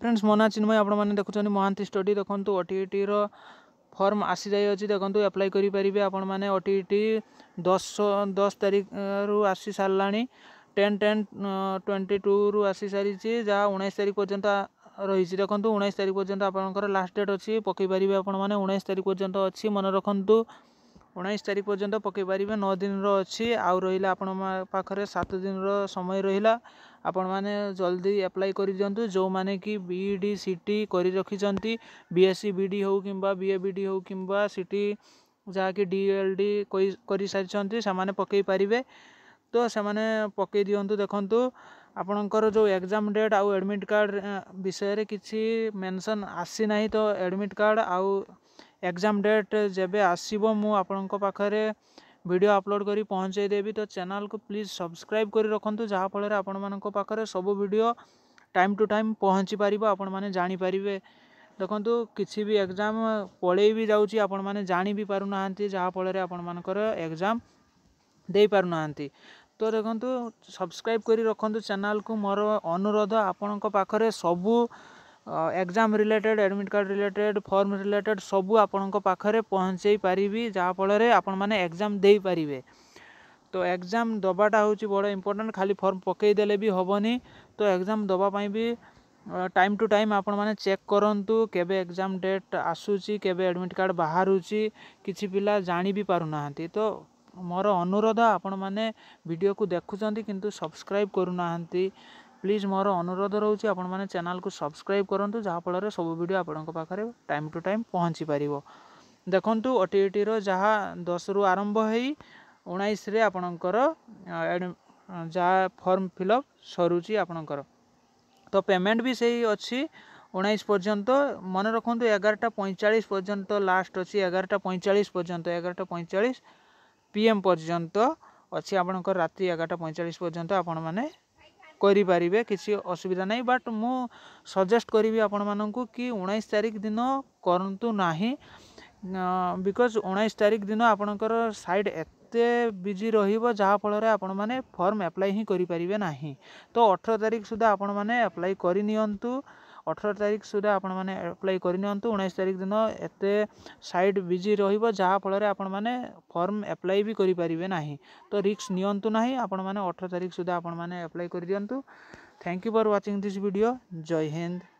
friends मो ना चिन्मय आपने देखुं स्टडी स्टडी देखो रो फर्म आसी जाइए देखो एप्लाय करेंगे आपने ओटीटी दस दस तारिख रु आसी सारा टेन टेन ट्वेंटी टू रु आसी सारी जहाँ उन्नीस तारिख पर्यंत ରହିଛି ଦେଖନ୍ତୁ ଉଣେଇଶ ତାରିଖ ପର୍ଯ୍ୟନ୍ତ ଆପଣଙ୍କର ଲାଷ୍ଟ ଡେଟ୍ ଅଛି ପକାଇ ପାରିବେ ଆପଣମାନେ ଉଣେଇଶ ତାରିଖ ପର୍ଯ୍ୟନ୍ତ ଅଛି ମନେ ରଖନ୍ତୁ ଉଣେଇଶ ତାରିଖ ପର୍ଯ୍ୟନ୍ତ ପକାଇ ପାରିବେ ନଅ ଦିନର ଅଛି ଆଉ ରହିଲା ଆପଣଙ୍କ ପାଖରେ ସାତ ଦିନର ସମୟ ରହିଲା ଆପଣମାନେ ଜଲ୍ଦି ଆପ୍ଲାଏ କରିଦିଅନ୍ତୁ ଯେଉଁମାନେ କି ବି ଇ ଡ଼ି ସି ଟି କରି ରଖିଛନ୍ତି B S C B D ହେଉ କିମ୍ବା ବି ଏ ବି ଡ଼ି ହେଉ କିମ୍ବା ସି ଟି ଯାହାକି ଡି ଏଲ୍ ଡ଼ି କରିସାରିଛନ୍ତି ସେମାନେ ପକାଇ ପାରିବେ ତ ସେମାନେ ପକାଇ ଦିଅନ୍ତୁ ଦେଖନ୍ତୁ ଆପଣଙ୍କର ଯେଉଁ ଏକ୍ଜାମ୍ ଡେଟ୍ ଆଉ ଆଡ଼ମିଟ୍ କାର୍ଡ଼ ବିଷୟରେ କିଛି ମେନସନ୍ ଆସିନାହିଁ ତ ଆଡ଼ମିଟ୍ କାର୍ଡ଼ ଆଉ ଏକ୍ଜାମ୍ ଡେଟ୍ ଯେବେ ଆସିବ ମୁଁ ଆପଣଙ୍କ ପାଖରେ ଭିଡ଼ିଓ ଅପଲୋଡ଼୍ କରି ପହଞ୍ଚାଇ ଦେବି ତ ଚ୍ୟାନେଲ୍କୁ ପ୍ଲିଜ୍ ସବସ୍କ୍ରାଇବ୍ କରି ରଖନ୍ତୁ ଯାହାଫଳରେ ଆପଣମାନଙ୍କ ପାଖରେ ସବୁ ଭିଡ଼ିଓ ଟାଇମ୍ ଟୁ ଟାଇମ୍ ପହଞ୍ଚିପାରିବ ଆପଣମାନେ ଜାଣିପାରିବେ ଦେଖନ୍ତୁ କିଛି ବି ଏକ୍ଜାମ୍ ପଳେଇ ବି ଯାଉଛି ଆପଣମାନେ ଜାଣି ବି ପାରୁନାହାନ୍ତି ଯାହାଫଳରେ ଆପଣମାନଙ୍କର ଏକ୍ଜାମ୍ ଦେଇପାରୁନାହାନ୍ତି ତ ଦେଖନ୍ତୁ ସବସ୍କ୍ରାଇବ୍ କରି ରଖନ୍ତୁ ଚ୍ୟାନେଲ୍କୁ ମୋର ଅନୁରୋଧ ଆପଣଙ୍କ ପାଖରେ ସବୁ exam related admit card related form related ସବୁ ଆପଣଙ୍କ ପାଖରେ ପହଞ୍ଚାଇ ପାରିବି ଯାହାଫଳରେ ଆପଣମାନେ ଏଗ୍ଜାମ୍ ଦେଇପାରିବେ ତ ଏଗ୍ଜାମ୍ ଦେବାଟା ହେଉଛି ବଡ଼ ଇମ୍ପୋର୍ଟାଣ୍ଟ ଖାଲି ଫର୍ମ ପକାଇଦେଲେ ବି ହେବନି ତ ଏଗ୍ଜାମ୍ ଦେବା ପାଇଁ ବି ଟାଇମ୍ ଟୁ ଟାଇମ୍ ଆପଣମାନେ ଚେକ୍ କରନ୍ତୁ କେବେ ଏଗ୍ଜାମ୍ ଡେଟ୍ ଆସୁଛି କେବେ ଆଡ଼ମିଟ୍ କାର୍ଡ଼ ବାହାରୁଛି କିଛି ପିଲା ଜାଣି ବି ପାରୁନାହାନ୍ତି ତ ମୋର ଅନୁରୋଧ ଆପଣମାନେ ଭିଡ଼ିଓକୁ ଦେଖୁଛନ୍ତି କିନ୍ତୁ ସବସ୍କ୍ରାଇବ୍ କରୁନାହାନ୍ତି ପ୍ଲିଜ୍ ମୋର ଅନୁରୋଧ ରହୁଛି ଆପଣମାନେ ଚ୍ୟାନେଲ୍କୁ ସବସ୍କ୍ରାଇବ୍ କରନ୍ତୁ ଯାହାଫଳରେ ସବୁ ଭିଡ଼ିଓ ଆପଣଙ୍କ ପାଖରେ ଟାଇମ୍ ଟୁ ଟାଇମ୍ ପହଞ୍ଚିପାରିବ ଦେଖନ୍ତୁ ଓଟିଇଟିର ଯାହା ଦଶରୁ ଆରମ୍ଭ ହେଇ ଉଣେଇଶରେ ଆପଣଙ୍କର ଯାହା ଫର୍ମ ଫିଲ୍ଅପ୍ ସରୁଛି ଆପଣଙ୍କର ତ ପେମେଣ୍ଟ ବି ସେଇ ଅଛି ଉଣେଇଶ ପର୍ଯ୍ୟନ୍ତ ମନେ ରଖନ୍ତୁ ଏଗାରଟା ପଇଁଚାଳିଶ ପର୍ଯ୍ୟନ୍ତ ଲାଷ୍ଟ ଅଛି ଏଗାରଟା ପଇଁଚାଳିଶ ପର୍ଯ୍ୟନ୍ତ ଏଗାରଟା ପଇଁଚାଳିଶ ପି ଏମ୍ ପର୍ଯ୍ୟନ୍ତ ଅଛି ଆପଣଙ୍କର ରାତି ଏଗାରଟା ପଇଁଚାଳିଶ ପର୍ଯ୍ୟନ୍ତ ଆପଣମାନେ করি পারিবে কিসি অসুবিধা নাই বাট মো সাজেস্ট করিবি আপন মাননক কি 19 তারিখ দিন করন্তু নাহি বিকজ 19 তারিখ দিন আপনকর সাইড এতে বিজি রহিবো যাহা ফলে আপন মানে ফর্ম এপ্লাই হহি করি পারিবে নাহি তো 18 তারিখ सुद्धा আপন মানে এপ্লাই করি নিয়ন্তু ଅଠର ତାରିଖ ସୁଦ୍ଧା ଆପଣମାନେ ଆପ୍ଲାଏ କରିନିଅନ୍ତୁ ଉଣେଇଶ ତାରିଖ ଦିନ ଏତେ ସାଇଟ୍ ବିଜି ରହିବ ଯାହାଫଳରେ ଆପଣମାନେ ଫର୍ମ ଆପ୍ଲାଏ ବି କରିପାରିବେ ନାହିଁ ତ ରିକ୍ସ ନିଅନ୍ତୁ ନାହିଁ ଆପଣମାନେ ଅଠର ତାରିଖ ସୁଦ୍ଧା ଆପଣମାନେ ଆପ୍ଲାଏ କରିଦିଅନ୍ତୁ thank you for watching this video Jai Hind